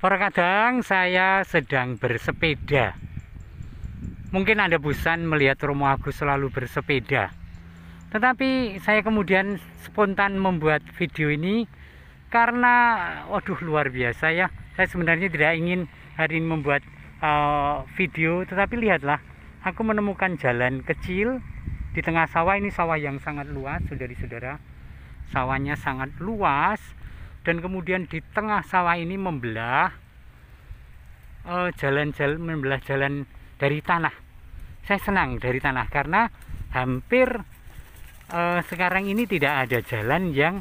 Terkadang saya sedang bersepeda. Mungkin Anda bosan melihat Romo Agus selalu bersepeda. Tetapi saya kemudian spontan membuat video ini karena waduh luar biasa ya. Saya sebenarnya tidak ingin hari ini membuat uh, video, tetapi lihatlah aku menemukan jalan kecil di tengah sawah ini sawah yang sangat luas saudari-saudara sawahnya sangat luas dan kemudian di tengah sawah ini membelah eh, jalan-jalan uh, membelah jalan dari tanah saya senang dari tanah karena hampir uh, sekarang ini tidak ada jalan yang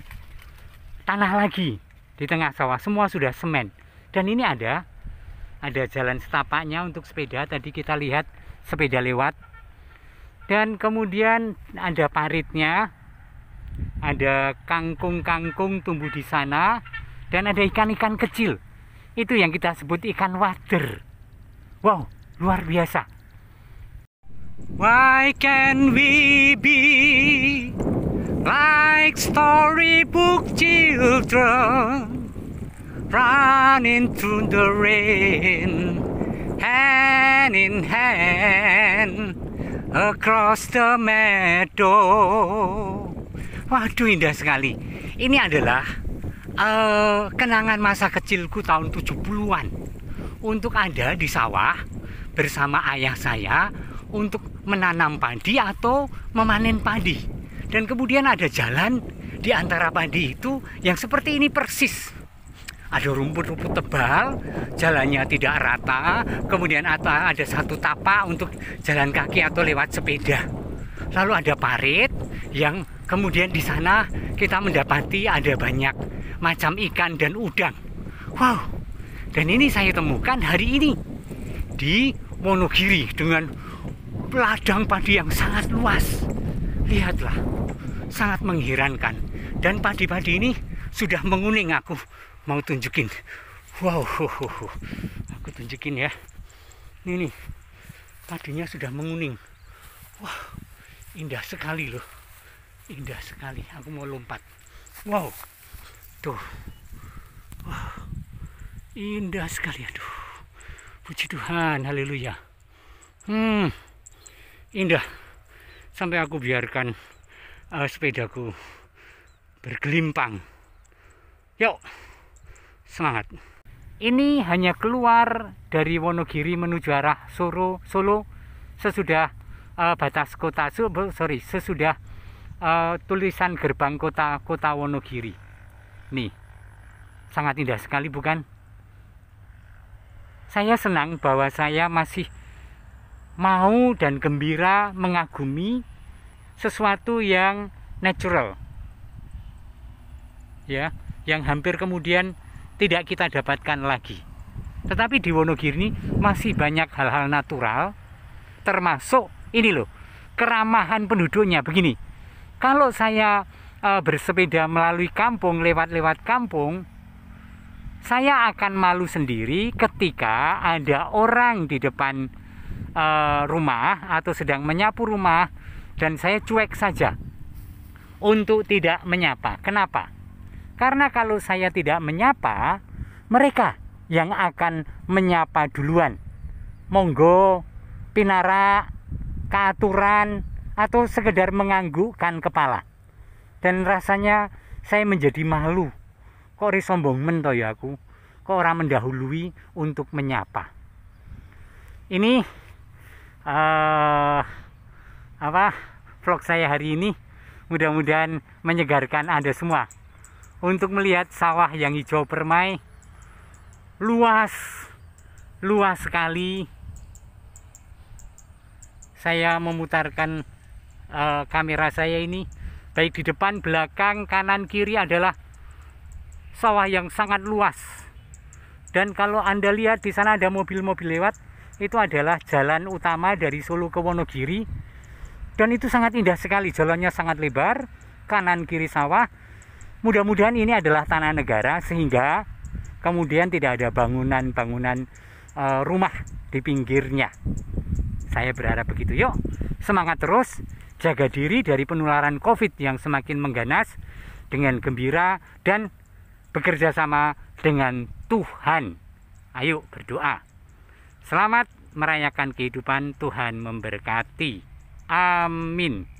tanah lagi di tengah sawah semua sudah semen dan ini ada ada jalan setapaknya untuk sepeda tadi kita lihat sepeda lewat dan kemudian ada paritnya ada kangkung-kangkung tumbuh di sana dan ada ikan-ikan kecil itu yang kita sebut ikan wader wow luar biasa why can we be like storybook children running through the rain hand in hand across the meadow Waduh indah sekali. Ini adalah uh, kenangan masa kecilku tahun 70-an. Untuk ada di sawah bersama ayah saya untuk menanam padi atau memanen padi. Dan kemudian ada jalan di antara padi itu yang seperti ini persis. Ada rumput-rumput tebal, jalannya tidak rata, kemudian ada satu tapak untuk jalan kaki atau lewat sepeda. Lalu ada parit yang Kemudian di sana kita mendapati ada banyak macam ikan dan udang. Wow. Dan ini saya temukan hari ini di Monogiri dengan ladang padi yang sangat luas. Lihatlah, sangat mengherankan. Dan padi-padi ini sudah menguning aku mau tunjukin. Wow, aku tunjukin ya. Ini nih, padinya sudah menguning. Wah, wow, indah sekali loh indah sekali aku mau lompat wow tuh wow. indah sekali aduh puji Tuhan haleluya hmm indah sampai aku biarkan uh, sepedaku bergelimpang yuk semangat ini hanya keluar dari Wonogiri menuju arah Solo Solo sesudah uh, batas kota sorry sesudah uh, tulisan gerbang kota kota Wonogiri nih sangat indah sekali bukan saya senang bahwa saya masih mau dan gembira mengagumi sesuatu yang natural ya yang hampir kemudian tidak kita dapatkan lagi tetapi di Wonogiri ini masih banyak hal-hal natural termasuk ini loh keramahan penduduknya begini kalau saya e, bersepeda melalui kampung, lewat-lewat kampung, saya akan malu sendiri ketika ada orang di depan e, rumah atau sedang menyapu rumah dan saya cuek saja untuk tidak menyapa. Kenapa? Karena kalau saya tidak menyapa, mereka yang akan menyapa duluan. Monggo, pinara, keaturan, atau sekedar menganggukkan kepala. Dan rasanya saya menjadi malu. Kok sombong mento ya aku? Kok orang mendahului untuk menyapa? Ini uh, apa vlog saya hari ini mudah-mudahan menyegarkan Anda semua untuk melihat sawah yang hijau permai luas luas sekali saya memutarkan uh, kamera saya ini baik di depan belakang kanan kiri adalah sawah yang sangat luas dan kalau anda lihat di sana ada mobil-mobil lewat itu adalah jalan utama dari Solo ke Wonogiri dan itu sangat indah sekali jalannya sangat lebar kanan kiri sawah mudah-mudahan ini adalah tanah negara sehingga kemudian tidak ada bangunan-bangunan e, rumah di pinggirnya saya berharap begitu yuk semangat terus jaga diri dari penularan COVID yang semakin mengganas dengan gembira dan bekerja sama dengan Tuhan. Ayo berdoa. Selamat merayakan kehidupan Tuhan memberkati. Amin.